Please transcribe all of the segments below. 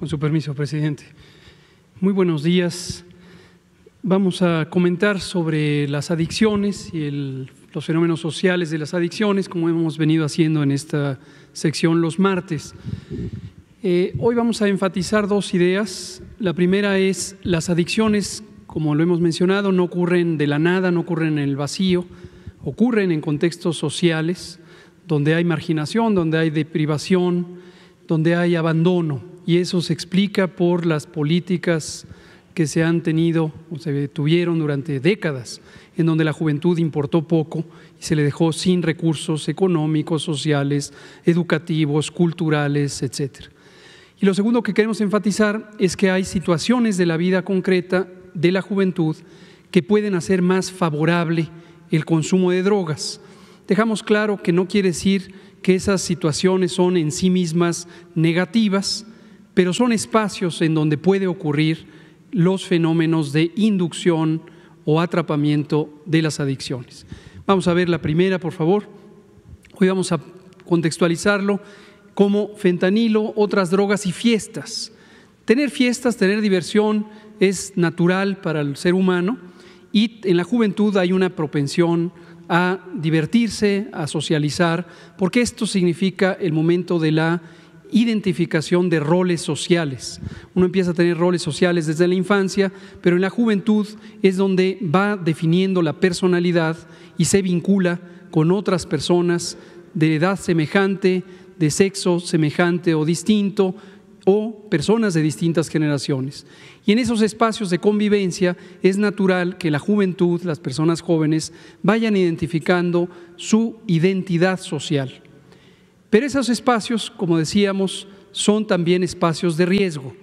Con su permiso, presidente. Muy buenos días. Vamos a comentar sobre las adicciones y los fenómenos sociales de las adicciones, como hemos venido haciendo en esta sección los martes. Eh, hoy vamos a enfatizar dos ideas. La primera es las adicciones, como lo hemos mencionado, no ocurren de la nada, no ocurren en el vacío, ocurren en contextos sociales donde hay marginación, donde hay deprivación, donde hay abandono y eso se explica por las políticas que se han tenido o se tuvieron durante décadas, en donde la juventud importó poco y se le dejó sin recursos económicos, sociales, educativos, culturales, etcétera. Y lo segundo que queremos enfatizar es que hay situaciones de la vida concreta de la juventud que pueden hacer más favorable el consumo de drogas dejamos claro que no quiere decir que esas situaciones son en sí mismas negativas, pero son espacios en donde puede ocurrir los fenómenos de inducción o atrapamiento de las adicciones. Vamos a ver la primera, por favor. Hoy vamos a contextualizarlo como fentanilo, otras drogas y fiestas. Tener fiestas, tener diversión es natural para el ser humano y en la juventud hay una propensión a divertirse, a socializar, porque esto significa el momento de la identificación de roles sociales. Uno empieza a tener roles sociales desde la infancia, pero en la juventud es donde va definiendo la personalidad y se vincula con otras personas de edad semejante, de sexo semejante o distinto, o personas de distintas generaciones. Y en esos espacios de convivencia es natural que la juventud, las personas jóvenes, vayan identificando su identidad social. Pero esos espacios, como decíamos, son también espacios de riesgo,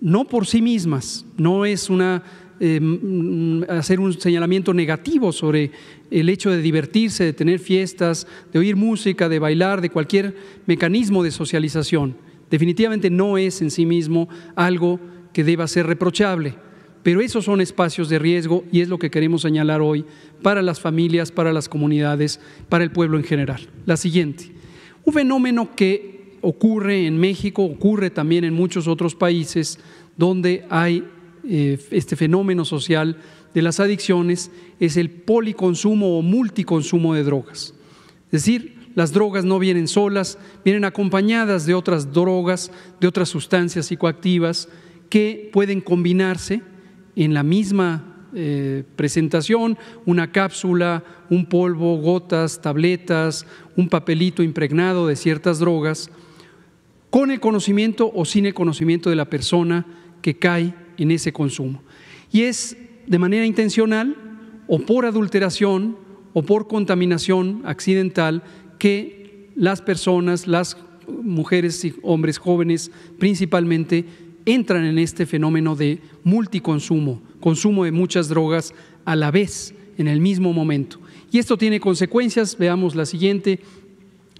no por sí mismas, no es una em, mm, hacer un señalamiento negativo sobre el hecho de divertirse, de tener fiestas, de oír música, de bailar, de cualquier mecanismo de socialización Definitivamente no es en sí mismo algo que deba ser reprochable, pero esos son espacios de riesgo y es lo que queremos señalar hoy para las familias, para las comunidades, para el pueblo en general. La siguiente, un fenómeno que ocurre en México, ocurre también en muchos otros países donde hay eh, este fenómeno social de las adicciones, es el policonsumo o multiconsumo de drogas. Es decir, las drogas no vienen solas, vienen acompañadas de otras drogas, de otras sustancias psicoactivas que pueden combinarse en la misma eh, presentación, una cápsula, un polvo, gotas, tabletas, un papelito impregnado de ciertas drogas, con el conocimiento o sin el conocimiento de la persona que cae en ese consumo. Y es de manera intencional o por adulteración o por contaminación accidental que las personas, las mujeres y hombres jóvenes principalmente, entran en este fenómeno de multiconsumo, consumo de muchas drogas a la vez, en el mismo momento. Y esto tiene consecuencias, veamos la siguiente,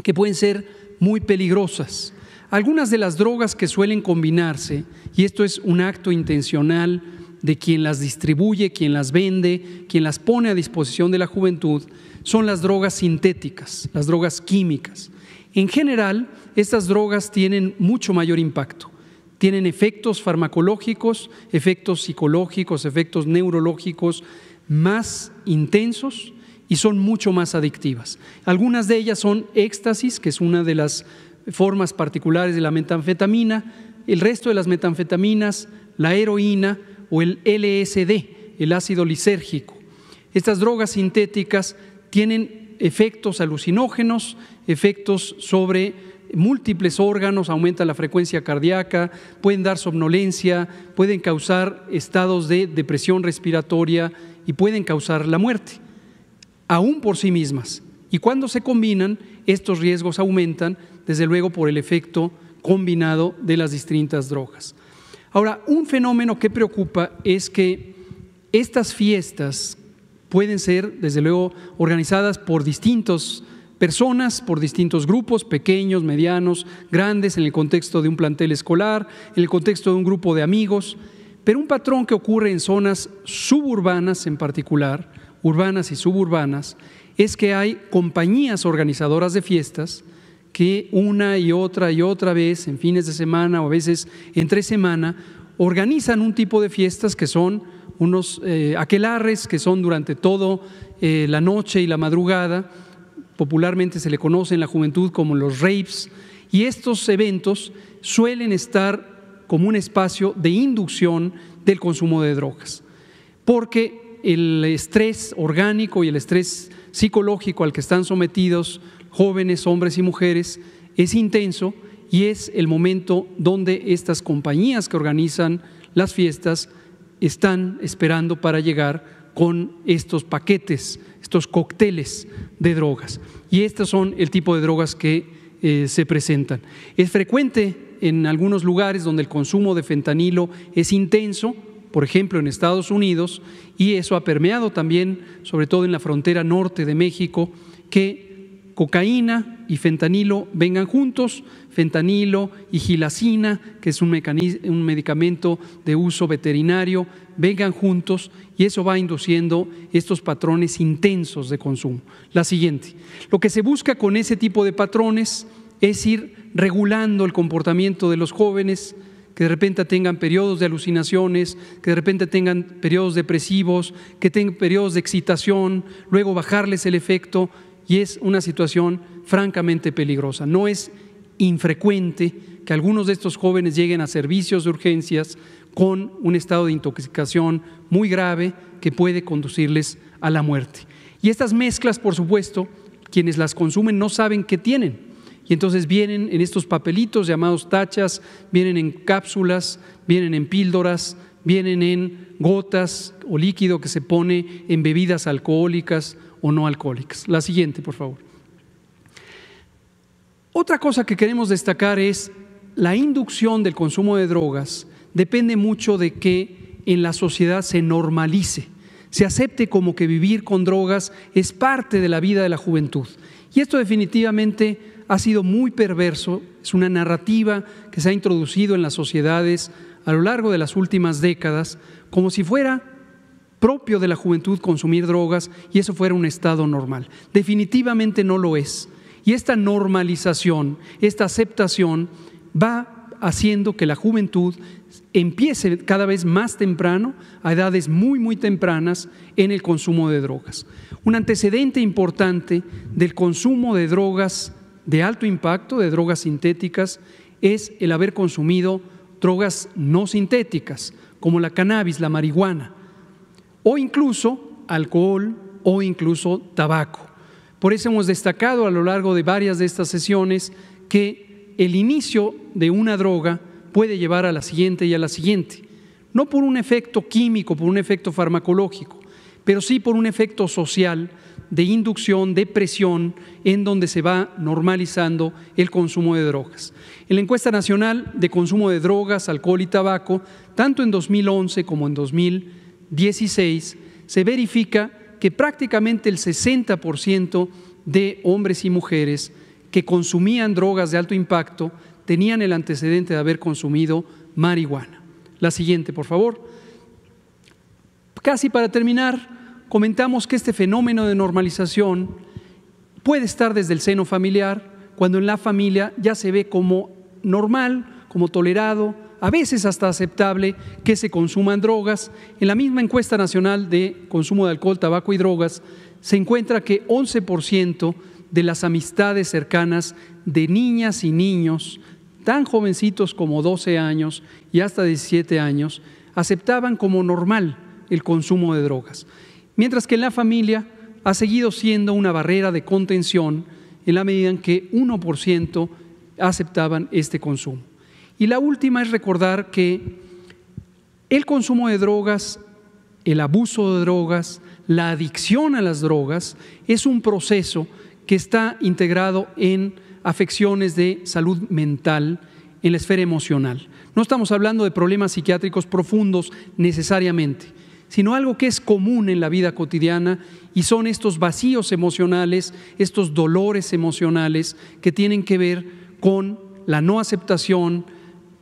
que pueden ser muy peligrosas. Algunas de las drogas que suelen combinarse, y esto es un acto intencional de quien las distribuye, quien las vende, quien las pone a disposición de la juventud, son las drogas sintéticas, las drogas químicas. En general, estas drogas tienen mucho mayor impacto. Tienen efectos farmacológicos, efectos psicológicos, efectos neurológicos más intensos y son mucho más adictivas. Algunas de ellas son éxtasis, que es una de las formas particulares de la metanfetamina, el resto de las metanfetaminas, la heroína o el LSD, el ácido lisérgico. Estas drogas sintéticas tienen efectos alucinógenos, efectos sobre múltiples órganos, aumenta la frecuencia cardíaca, pueden dar somnolencia, pueden causar estados de depresión respiratoria y pueden causar la muerte, aún por sí mismas. Y cuando se combinan, estos riesgos aumentan, desde luego por el efecto combinado de las distintas drogas. Ahora, un fenómeno que preocupa es que estas fiestas pueden ser, desde luego, organizadas por distintas personas, por distintos grupos, pequeños, medianos, grandes, en el contexto de un plantel escolar, en el contexto de un grupo de amigos, pero un patrón que ocurre en zonas suburbanas en particular, urbanas y suburbanas, es que hay compañías organizadoras de fiestas que una y otra y otra vez, en fines de semana o a veces entre semana, organizan un tipo de fiestas que son unos eh, aquelares que son durante toda eh, la noche y la madrugada, popularmente se le conoce en la juventud como los rapes, y estos eventos suelen estar como un espacio de inducción del consumo de drogas, porque el estrés orgánico y el estrés psicológico al que están sometidos jóvenes, hombres y mujeres es intenso y es el momento donde estas compañías que organizan las fiestas están esperando para llegar con estos paquetes, estos cócteles de drogas. Y estos son el tipo de drogas que eh, se presentan. Es frecuente en algunos lugares donde el consumo de fentanilo es intenso, por ejemplo en Estados Unidos, y eso ha permeado también, sobre todo en la frontera norte de México, que cocaína y fentanilo vengan juntos, fentanilo y gilacina, que es un, un, medicamento de uso veterinario, vengan juntos y eso va induciendo estos patrones intensos de consumo. La siguiente, lo que se busca con ese tipo de patrones es ir regulando el comportamiento de los jóvenes, que de repente tengan periodos de alucinaciones, que de repente tengan periodos depresivos, que tengan periodos de excitación, luego bajarles el efecto y es una situación francamente peligrosa. No es infrecuente que algunos de estos jóvenes lleguen a servicios de urgencias con un estado de intoxicación muy grave que puede conducirles a la muerte. Y estas mezclas, por supuesto, quienes las consumen no saben qué tienen. Y entonces vienen en estos papelitos llamados tachas, vienen en cápsulas, vienen en píldoras, vienen en gotas o líquido que se pone en bebidas alcohólicas o no alcohólicas. La siguiente, por favor. Otra cosa que queremos destacar es la inducción del consumo de drogas depende mucho de que en la sociedad se normalice, se acepte como que vivir con drogas es parte de la vida de la juventud. Y esto definitivamente ha sido muy perverso, es una narrativa que se ha introducido en las sociedades a lo largo de las últimas décadas, como si fuera propio de la juventud consumir drogas y eso fuera un estado normal. Definitivamente no lo es. Y esta normalización, esta aceptación va haciendo que la juventud empiece cada vez más temprano, a edades muy, muy tempranas, en el consumo de drogas. Un antecedente importante del consumo de drogas de alto impacto, de drogas sintéticas, es el haber consumido drogas no sintéticas, como la cannabis, la marihuana o incluso alcohol o incluso tabaco. Por eso hemos destacado a lo largo de varias de estas sesiones que el inicio de una droga puede llevar a la siguiente y a la siguiente, no por un efecto químico, por un efecto farmacológico, pero sí por un efecto social de inducción, de presión, en donde se va normalizando el consumo de drogas. En la encuesta nacional de consumo de drogas, alcohol y tabaco, tanto en 2011 como en 2000 16 se verifica que prácticamente el 60% de hombres y mujeres que consumían drogas de alto impacto tenían el antecedente de haber consumido marihuana. La siguiente, por favor. Casi para terminar, comentamos que este fenómeno de normalización puede estar desde el seno familiar, cuando en la familia ya se ve como normal, como tolerado, a veces hasta aceptable que se consuman drogas. En la misma encuesta nacional de consumo de alcohol, tabaco y drogas, se encuentra que 11% de las amistades cercanas de niñas y niños, tan jovencitos como 12 años y hasta 17 años, aceptaban como normal el consumo de drogas. Mientras que en la familia ha seguido siendo una barrera de contención en la medida en que 1% aceptaban este consumo. Y la última es recordar que el consumo de drogas, el abuso de drogas, la adicción a las drogas es un proceso que está integrado en afecciones de salud mental, en la esfera emocional. No estamos hablando de problemas psiquiátricos profundos necesariamente, sino algo que es común en la vida cotidiana y son estos vacíos emocionales, estos dolores emocionales que tienen que ver con la no aceptación,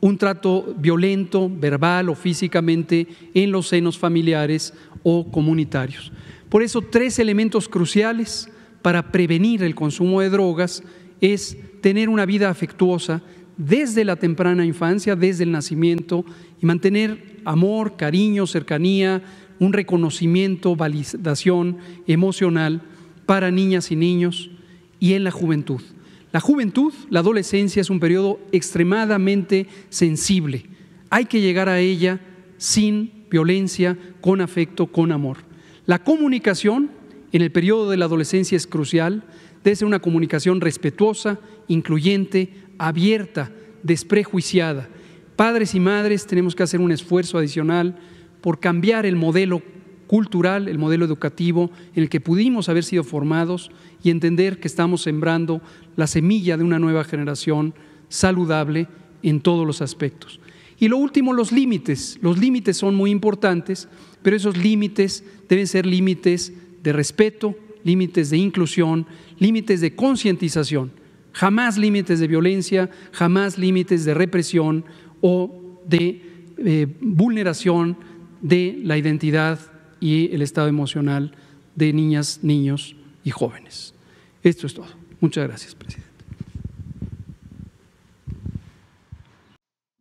un trato violento, verbal o físicamente en los senos familiares o comunitarios. Por eso, tres elementos cruciales para prevenir el consumo de drogas es tener una vida afectuosa desde la temprana infancia, desde el nacimiento, y mantener amor, cariño, cercanía, un reconocimiento, validación emocional para niñas y niños y en la juventud. La juventud, la adolescencia es un periodo extremadamente sensible. Hay que llegar a ella sin violencia, con afecto, con amor. La comunicación en el periodo de la adolescencia es crucial. Debe ser una comunicación respetuosa, incluyente, abierta, desprejuiciada. Padres y madres tenemos que hacer un esfuerzo adicional por cambiar el modelo cultural, el modelo educativo en el que pudimos haber sido formados y entender que estamos sembrando la semilla de una nueva generación saludable en todos los aspectos. Y lo último, los límites. Los límites son muy importantes, pero esos límites deben ser límites de respeto, límites de inclusión, límites de concientización. Jamás límites de violencia, jamás límites de represión o de eh, vulneración de la identidad y el estado emocional de niñas, niños y jóvenes. Esto es todo. Muchas gracias, presidente.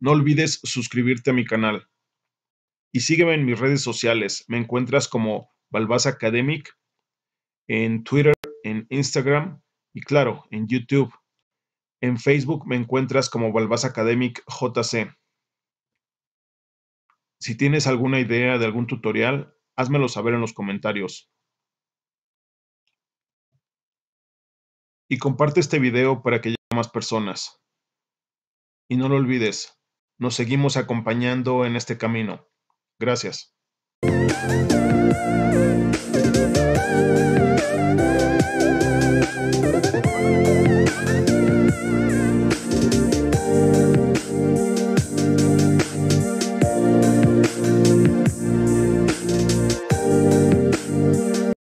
No olvides suscribirte a mi canal y sígueme en mis redes sociales. Me encuentras como Balbasa Academic en Twitter, en Instagram y claro, en YouTube. En Facebook me encuentras como Balbasa Academic JC. Si tienes alguna idea de algún tutorial, Házmelo saber en los comentarios. Y comparte este video para que llegue a más personas. Y no lo olvides, nos seguimos acompañando en este camino. Gracias.